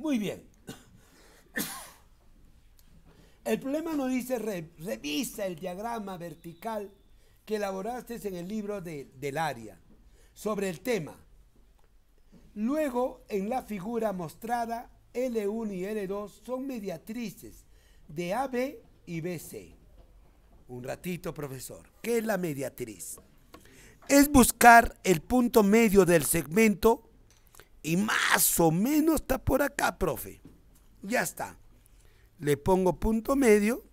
Muy bien. El problema nos dice, revisa el diagrama vertical que elaboraste en el libro de, del área sobre el tema. Luego, en la figura mostrada, L1 y L2 son mediatrices de AB y BC. Un ratito, profesor. ¿Qué es la mediatriz? Es buscar el punto medio del segmento y más o menos está por acá, profe. Ya está. Le pongo punto medio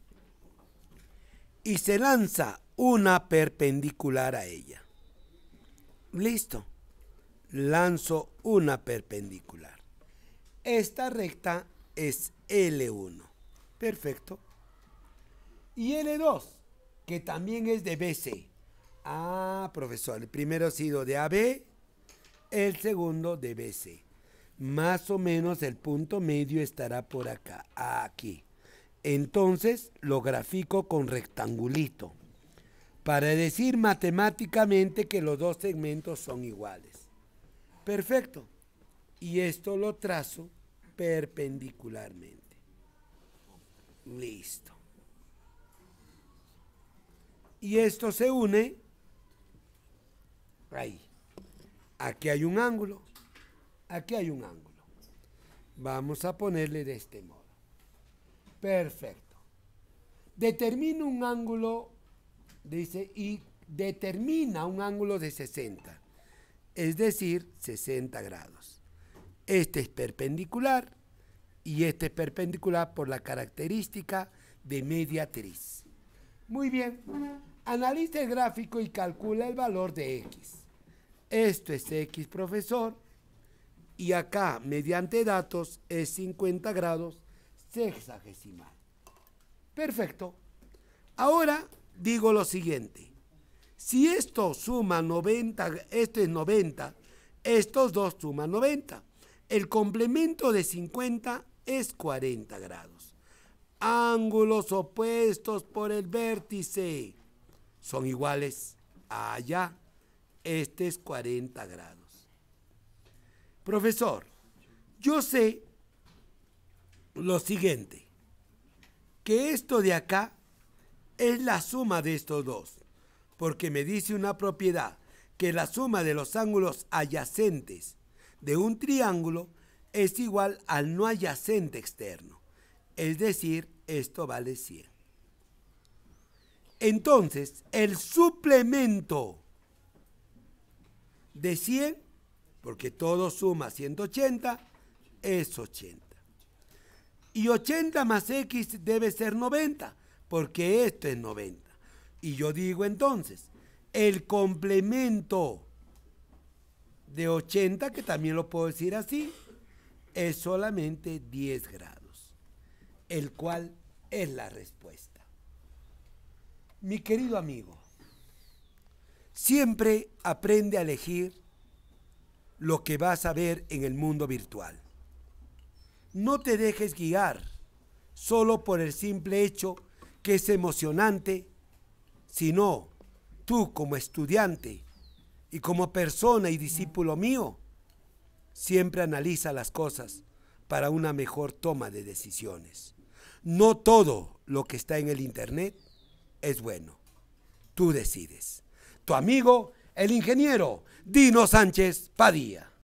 y se lanza una perpendicular a ella. Listo. Lanzo una perpendicular. Esta recta es L1. Perfecto. Y L2, que también es de BC. Ah, profesor, el primero ha sido de AB, el segundo de BC. Más o menos el punto medio estará por acá, aquí. Entonces lo grafico con rectangulito para decir matemáticamente que los dos segmentos son iguales. Perfecto. Y esto lo trazo perpendicularmente. Listo. Y esto se une ahí. Aquí hay un ángulo, aquí hay un ángulo. Vamos a ponerle de este modo. Perfecto. Determina un ángulo, dice, y determina un ángulo de 60, es decir, 60 grados. Este es perpendicular y este es perpendicular por la característica de mediatriz. Muy bien, analiza el gráfico y calcula el valor de X. Esto es X profesor y acá mediante datos es 50 grados sexagesimal. Perfecto. Ahora digo lo siguiente. Si esto suma 90, esto es 90, estos dos suman 90. El complemento de 50 es 40 grados. Ángulos opuestos por el vértice son iguales allá. Este es 40 grados. Profesor, yo sé lo siguiente, que esto de acá es la suma de estos dos, porque me dice una propiedad que la suma de los ángulos adyacentes de un triángulo es igual al no adyacente externo. Es decir, esto vale 100. Entonces, el suplemento de 100, porque todo suma 180, es 80. Y 80 más X debe ser 90, porque esto es 90. Y yo digo entonces, el complemento de 80, que también lo puedo decir así, es solamente 10 grados, el cual es la respuesta. Mi querido amigo, Siempre aprende a elegir lo que vas a ver en el mundo virtual. No te dejes guiar solo por el simple hecho que es emocionante, sino tú como estudiante y como persona y discípulo mío, siempre analiza las cosas para una mejor toma de decisiones. No todo lo que está en el Internet es bueno. Tú decides tu amigo, el ingeniero Dino Sánchez Padilla.